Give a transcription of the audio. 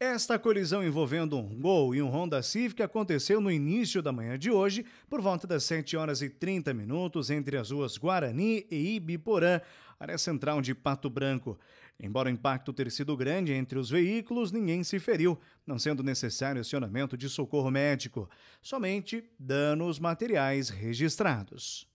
Esta colisão envolvendo um Gol e um Honda Civic aconteceu no início da manhã de hoje, por volta das 7 horas e 30 minutos, entre as ruas Guarani e Ibiporã, área central de Pato Branco. Embora o impacto ter sido grande entre os veículos, ninguém se feriu, não sendo necessário acionamento de socorro médico, somente danos materiais registrados.